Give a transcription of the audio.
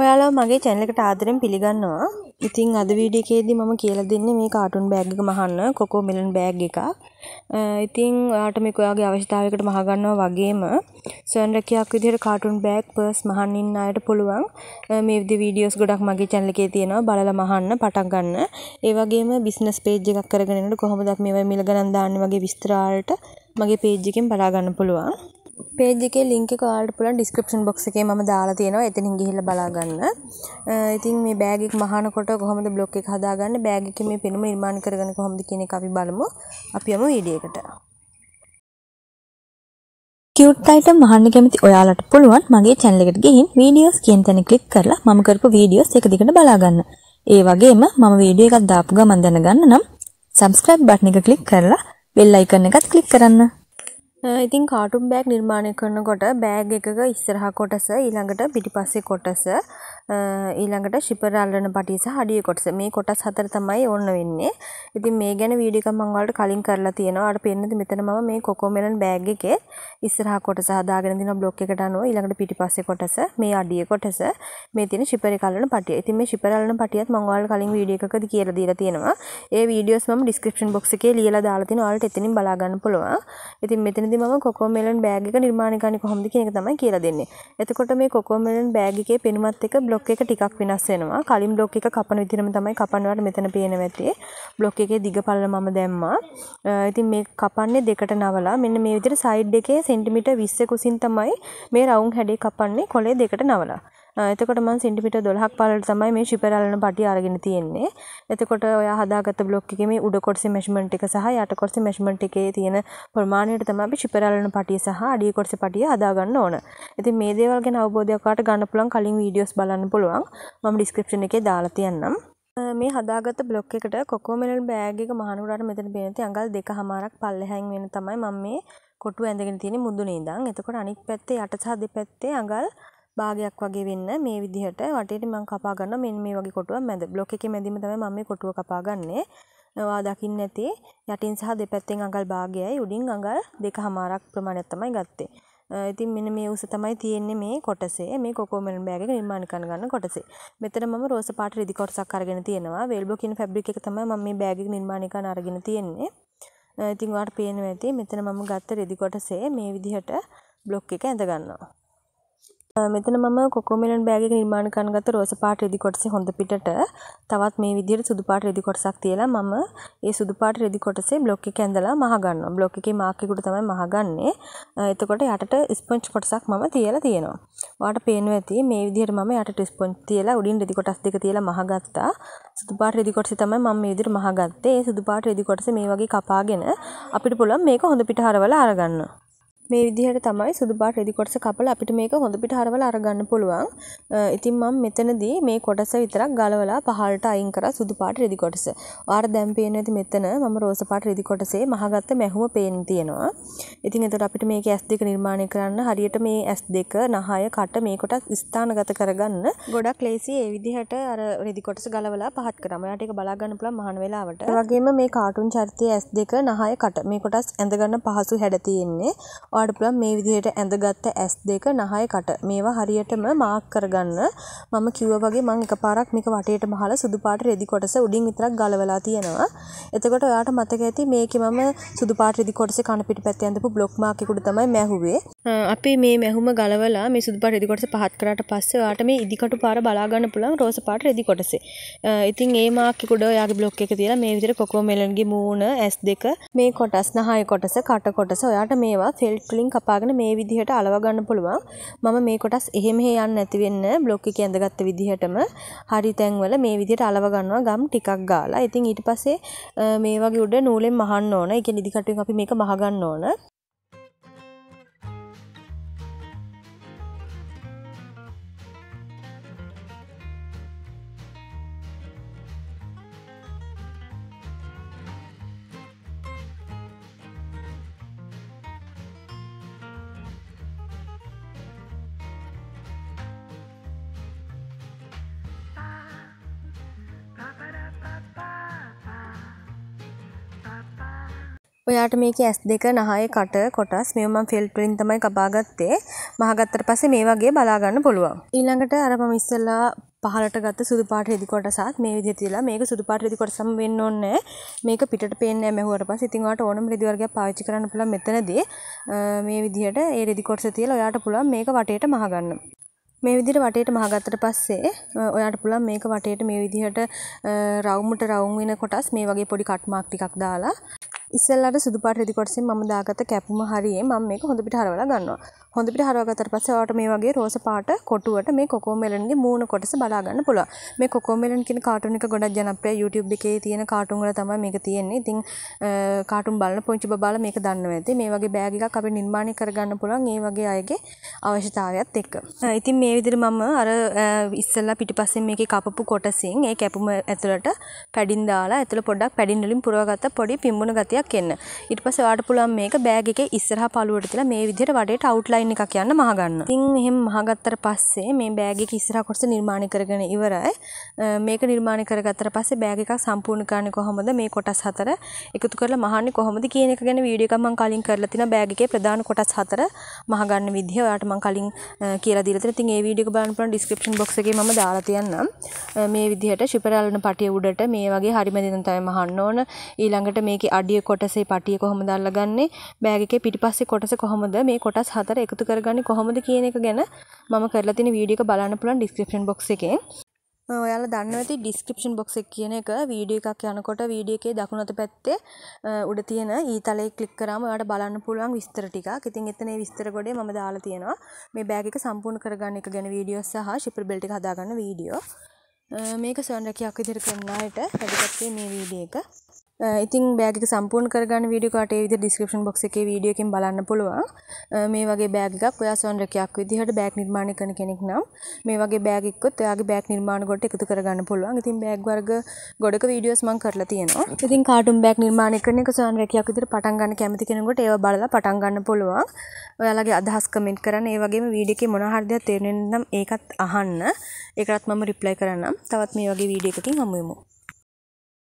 ඔයාලා මගේ චැනලකට ආදරෙන් පිළිගන්නවා ඉතින් අද වීඩියකේදී මම කියලා දෙන්නේ මේ කාටුන් බෑග් එක මහන්න කොකෝ මෙලන් බෑග් එකක්. ඉතින් ඔයාලට මේක ඔයාගේ අවශ්‍යතාවයකට මහගන්නවා වගේම සර්න් රැකියාවක් විදිහට කාටුන් බෑග් පර්ස් මහන්න ඉන්න අයට පුළුවන්. මේ විදිහේ වීඩියෝස් ගොඩක් මගේ channel එකේ තියෙනවා බලලා මහන්න පටන් ගන්න. ඒ වගේම business page එකක් කරගෙන යනකොට කොහොමද මේවා මිල ගණන් දාන්නේ වගේ විස්තර වලට මගේ page එකෙන් බලා ගන්න පුළුවන්. පේජ් එකේ ලින්ක් එක ඔයාලට පුළුවන් ඩිස්ක්‍රිප්ෂන් බොක්ස් එකේ මම දාලා තියෙනවා. එතනින් ගිහිල්ලා බලා ගන්න. ඉතින් මේ බෑග් එක මහානකොට කොහොමද බ්ලොග් එක හදාගන්නේ? බෑග් එකේ මේ පෙනුම නිර්මාණය කරගන්නේ කොහොමද කියන එක අපි බලමු. අපි යමු වීඩියෝ එකට. කියුට් අයිටම් අහන්න කැමති ඔයාලට පුළුවන් මගේ channel එකට ගිහින් videos කියන තැන ක්ලික් කරලා මම කරපු videos එක දිගට බලා ගන්න. ඒ වගේම මම වීඩියෝ එකක් දාපු ගමන් දැනගන්න නම් subscribe button එක ක්ලික් කරලා bell icon එකත් ක්ලික් කරන්න. ඉතින් කාටුම් බෑග් නිර්මාණය කරනකොට බෑග් එකක ඉස්සරහ කොටස ඊළඟට පිටිපස්සේ කොටස ඊළඟට ශිපර අල්ලන පටිය සහ අඩිය කොටස. මේ කොටස් හතර තමයි ඕන වෙන්නේ. ඉතින් මේ ගැන වීඩියෝ එකක් මම ඔයාලට කලින් කරලා තියෙනවා. අර පේන්නද මෙතන මම මේ කොකෝමෙලන් බෑග් එකේ ඉස්සරහා කොටස හදාගෙන දිනවා බ්ලොක් එකට අනුව ඊළඟට පිටිපස්සේ කොටස, මේ අඩිය කොටස, මේ තියෙන ශිපර එක අල්ලන පටිය. ඉතින් මේ ශිපර අල්ලන පටියත් මම ඔයාලට කලින් වීඩියෝ එකකදී කියලා දීලා තියෙනවා. ඒ වීඩියෝස් මම ඩිස්ක්‍රිප්ෂන් බොක්ස් එකේ ලියලා දාලා තියෙනවා. ඔයාලට එතනින් බලා ගන්න පුළුවන්. ඉතින් මෙතනදී මම කොකෝමෙලන් බෑග් එක නිර්මාණය කරන්නේ කොහොමද කියන එක තමයි කියලා දෙන්නේ. එතකොට මේ කොකෝමෙලන් බෑග් එකේ පෙනුමත් එක බ්ලොක් එක ටිකක් වෙනස් වෙනවා. කලින් බ්ලොක් එක කපන විදිහම තමයි කපනවට මෙතන පේන වැටේ. බ්ලොක් එකේ දිග පළල මම දැම්මා. ඉතින් මේ කපන්නේ දෙකට නවලා මෙන්න මේ විදිහට සයිඩ් එකේ සෙන්ටිමීටර් 20 කුසින් තමයි මේ රවුම් හැඩේ කපන්නේ කොලේ දෙකට නවලා. එතකොට මම සෙන්ටිමීටර් 12ක් 15ට තමයි මේ ෂිපර් අලන පටි අරගෙන තියෙන්නේ. එතකොට ඔයා හදාගත්ත බ්ලොක් එකේ මේ උඩ කොටසේ මෙෂර්මන්ට් එක සහ යට කොටසේ මෙෂර්මන්ට් එකේ තියෙන ප්‍රමාණයට තමයි අපි ෂිපර් අලන පටිය සහ අඩිය කොටසේ පටිය හදාගන්න ඕන. ඉතින් මේ දේවල් ගැන අවබෝධයක් ඔයාලට ගන්න පුළුවන් කලින් වීඩියෝස් බලන්න පුළුවන්. මම ඩිස්ක්‍රිප්ෂන් එකේ දාලා තියන්නම්. මේ හදාගත්ත බ්ලොක් එකට කොකෝමෙලල් බෑග් එක මහනුවරට මෙතන පේනති අඟල් දෙක හමාරක් පල්ලෙහැන් වෙන තමයි මම මේ කොටු ඇඳගෙන තියෙන මුදුනේ ඉඳන්. එතකොට අනිත් පැත්තේ යට සහ දෙපැත්තේ අඟල් භාගයක් වගේ වෙන්න මේ විදිහට වටේට මම කපා ගන්නවා මෙන්න මේ වගේ කොටුවක් මැද. බ්ලොක් එකේ මැදින්ම තමයි මම මේ කොටුව කපා ගන්නෙ. ඔයා දකින්න ඇති යටින් සහ දෙපැත්තෙන් අඟල් භාගයයි උඩින් අඟල් දෙකමාරක් ප්‍රමාණයක් තමයි ගත්තේ. ඉතින් මෙන්න මේ උස තමයි තියෙන්නේ මේ කොටසේ මේ කොකෝමල් බෑග් එක නිර්මාණය කරන ගන්න කොටසේ. මෙතන මම රෝස පාට රිදි කොටසක් අරගෙන තියෙනවා. වෙල්බෝ කියන ෆැබ්‍රික් එක තමයි මම මේ බෑග් එක නිර්මාණය කරන අරගෙන තියෙන්නේ. ඉතින් ඔයාලට පේනවා ඇති මෙතන මම ගත්ත රිදි කොටසේ මේ විදිහට බ්ලොක් එක ඇඳ ගන්නවා. මෙතන මම කොකෝමෙලන් බෑග් එක නිර්මාණය කරන ගත්ත රෝස පාට රෙදි කොටසේ හොඳ පිටට තවත් මේ විදිහට සුදු පාට රෙදි කොටසක් තියලා මම ඒ සුදු පාට රෙදි කොටසේ බ්ලොක් එක ඇඳලා මහ ගන්නවා. බ්ලොක් එකේ මාක් එකට තමයි මහ ගන්නෙ. එතකොට යටට ස්පොන්ජ් කොටසක් මම තියලා තියෙනවා. ඔයාලට පේනවා ඇති මේ විදිහට මම යටට ස්පොන්ජ් තියලා උඩින් රෙදි කොටස් දෙක තියලා මහ ගත්තා. සුදු පාට රෙදි කොටසේ තමයි මම මේ විදිහට මහ ගත්තේ. ඒ සුදු පාට රෙදි කොටසේ මේ වගේ කපාගෙන අපිට පුළුවන් මේක හොඳ පිට හරවලා අරගන්න. මේ විදිහට තමයි සුදු පාට රෙදි කොටස කපලා අපිට මේක හොඳ පිට හරවලා අරගන්න පුළුවන්. ඉතින් මම මෙතනදී මේ කොටස විතරක් ගලවලා පහළට අයින් කරා සුදු පාට රෙදි කොටස. ඔයාලට දැන් පේන ඇති මෙතන මම රෝස පාට රෙදි කොටසේ මහගත්ත මැහුම පේන තියෙනවා. ඉතින් එතකොට අපිට මේකේ S2 නිර්මාණය කරන්න හරියට මේ S2 නහය කට මේ කොටස් ස්ථානගත කරගන්න ගොඩක් ලේසි ඒ විදිහට අර රෙදි කොටස ගලවලා පහත් කරාම. ඔයාලට ඒක බලා ගන්න පුළුවන් මහාන වෙලාවට. ඒ වගේම මේ කාටුන් චරිතයේ S2 නහය කට මේ කොටස් ඇඳ ගන්න පහසු හැඩ තියෙන්නේ. ඔයාට පුළුවන් මේ විදිහට ඇඳගත්ත ඇස් දෙක නහය කට මේවා හරියටම මාක් කරගන්න මම කිව්වා වගේ මම එකපාරක් මේක වටේට බහලා සුදු පාට රෙදි කොටස උඩින් විතරක් ගලවලා තියෙනවා එතකොට ඔයාට මතක ඇති මේකේ මම සුදු පාට රෙදි කොටසේ කන පිටිපැත්තේ ඇඳපු බ්ලොක් මාක් එකට තමයි මැහුවේ අපි මේ මැහුම ගලවලා මේ සුදු පාට රෙදි කොටස පහත් කරාට පස්සේ ඔයාට මේ ඉදිකටු පාර බලා ගන්න පුළුවන් රෝස පාට රෙදි කොටසේ ඉතින් ඒ මාක් එකට ඔයාගේ බ්ලොක් එක තියලා මේ විදිහට කොකෝ මෙලන්ගේ මූණ ඇස් දෙක මේ කොටස් නහය කොටස කට කොටස ඔයාට මේවා ෆෙල්ට් බ්ලොක් වලින් කපාගෙන මේ විදිහට අලව ගන්න පුළුවන්. මම මේ කොටස් එහෙ මෙහෙ යන්නේ නැති වෙන්න බ්ලොක් එකේ ඇඳගත්ත විදිහටම හරි තැන්වල මේ විදිහට අලව ගන්නවා ගම් ටිකක් ගාලා. ඉතින් ඊට පස්සේ මේ වගේ උඩ නූලෙන් මහන්න ඕන. ඒ කියන්නේ ඉදිකටුවෙන් අපි මේක මහ ගන්න ඕන. ඔයාට මේකේ ඇස් දෙක නහය කට කොටස් මේව මම ෆෙල්ට් වලින් තමයි කපා ගත්තේ. මහගත්තට පස්සේ මේ වගේ බලා ගන්න පුළුවන්. ඊළඟට අර මම ඉස්සෙල්ලා පහලට ගත්ත සුදු පාට රෙදි කොටසත් මේ විදිහට තියලා මේක සුදු පාට රෙදි කොටසම වෙන්න ඕනේ. මේක පිටට පේන්නේ නැහැ මෙහුවට පස්සේ. ඉතින් ඔයාලට ඕනම රෙදි වර්ගයක් පාවිච්චි කරන්න පුළුවන් මෙතනදී. මේ විදිහට ඒ රෙදි කොටස තියලා ඔයාට පුළුවන් මේක වටේට මහගන්න. මේ විදිහට වටේට මහගත්තට පස්සේ ඔයාට පුළුවන් මේක වටේට මේ විදිහට රවුමට රවුම් වෙන කොටස් මේ වගේ පොඩි කට් මාක් ටිකක් දාලා ඉස්සල්ලාට සුදුපාට රෙදි කොටසින් මම දාගත්ත කැපුම හරියේ මම මේක හොඳපිට හරවලා ගන්නවා. හොඳපිට හරවගත්තට පස්සේ ඔයාලට මේ වගේ රෝස පාට කොටුවට මේ කොකෝ මෙලන්ගේ මූණ කොටස බලා ගන්න පුළුවන්. මේ කොකෝ මෙලන් කියන කාටුන් එක ගොඩක් ජනප්‍රිය YouTube එකේ තියෙන කාටුන් වල තමයි මේක තියෙන්නේ. ඉතින් කාටුන් බලන පුංචි බබාලා මේක දන්නවා ඇති. මේ වගේ බෑග් එකක් අපිට නිර්මාණය කරගන්න පුළුවන් ඒ වගේ අයගේ අවශ්‍යතාවයත් එක්ක. ඉතින් මේ විදිහට මම අර ඉස්සල්ලා පිටිපස්සෙන් මේකේ කපපු කොටසින් ඒ කැපුම ඇතුළට පැඩින් දාලා ඇතුළ පොඩ්ඩක් පැඩින් වලින් පුරවගත්ත පොඩි පිම්බුණ ගතියක් එකක් එන්න. ඊට පස්සේ ඔයාලට පුළුවන් මේක බෑග් එකේ ඉස්සරහා පළුවට තියලා මේ විදිහට වඩේට අවුට්ලයින් එකක් යන්න මහගන්න. ඉතින් එහෙම මහගත්තට පස්සේ මේ බෑග් එකේ ඉස්සරහා කොටස නිර්මාණය කරගෙන ඉවරයි. මේක නිර්මාණය කරගත්තට පස්සේ බෑග් එකක් සම්පූර්ණ කරන්නේ කොහොමද? මේ කොටස් හතර එකතු කරලා මහන්නේ කොහොමද කියන එක ගැන වීඩියෝ එකක් මම කලින් කරලා තිනවා බෑග් එකේ ප්‍රධාන කොටස් හතර මහගන්න විදිහ ඔයාලට මම කලින් කියලා දීලා තිනවා. ඉතින් ඒ වීඩියෝ එක බලන්න පුළුවන් ඩිස්ක්‍රිප්ෂන් බොක්ස් එකේ මම දාලා තියන්නම්. මේ විදිහට ශිපරාලන පටිය උඩට මේ වගේ හරිම දෙන තමයි මහන්න ඕන. ඊළඟට මේකේ අඩිය කොටසේ පටිය කොහොමද අල්ලගන්නේ බෑග් එකේ පිටිපස්සේ කොටස කොහොමද මේ කොටස් හතර එකතු කරගන්නේ කොහොමද කියන එක ගැන මම කරලා තියෙන වීඩියෝ එක බලන්න පුළුවන් ඩිස්ක්‍රිප්ෂන් බොක්ස් එකේ ඔයාල දන්න ඇති ඩිස්ක්‍රපෂන් බොක්සක් කියන එක වීඩිය එකක් යනකොට වීඩිය එකේ දකුණත පැත්තේ උඩ තියෙන ඊතලයි කලික් කරම ට බලන්න පුළුවන් විස්තර ටික ඉතින් එතන විස්තර ගොඩේ ම දාලා තියෙනවා මේ බෑගික සම්පූර්ණ කරගන්න එක ගැන වීඩියෝ සහ ශිපර බෙල්ටි හදාගන්න වීඩියෝ මේක සොන්රැකයක් විදිර කරන්නට හැඩිකත්වේ මේ වීඩිය එක ඉතින් බෑග් එක සම්පූර්ණ කරගන්න වීඩියෝ කාට ඒ විදිහට ඩිස්ක්‍රිප්ෂන් බොක්ස් එකේ වීඩියෝ එකෙන් බලන්න පුළුවන්. මේ වගේ බෑග් එකක් ඔයා සොන්රකයක් විදිහට බෑග් නිර්මාණය කරන කෙනෙක් නම් මේ වගේ බෑග් එක්කත් ඔයාගේ බෑග් නිර්මාණ ගොඩට එකතු කරගන්න පුළුවන්. ඉතින් බෑග් වර්ග ගොඩක වීඩියෝස් මම කරලා තියෙනවා. ඉතින් කාටුන් බෑග් නිර්මාණය කරන එක සොන්රකයක් විදිහට පටන් ගන්න කැමති කෙනෙකුට ඒව බලලා පටන් ගන්න පුළුවන්. ඔයාලගේ අදහස් කමෙන්ට් කරන්න. ඒ වගේම වීඩියෝ එකේ මොන හරි දෙයක් තේරෙන්නේ නැත්නම් ඒකත් අහන්න. ඒකටත් මම රිප්ලයි කරන්නම්. තවත් මේ වගේ වීඩියෝ එකකින් හමු වෙමු.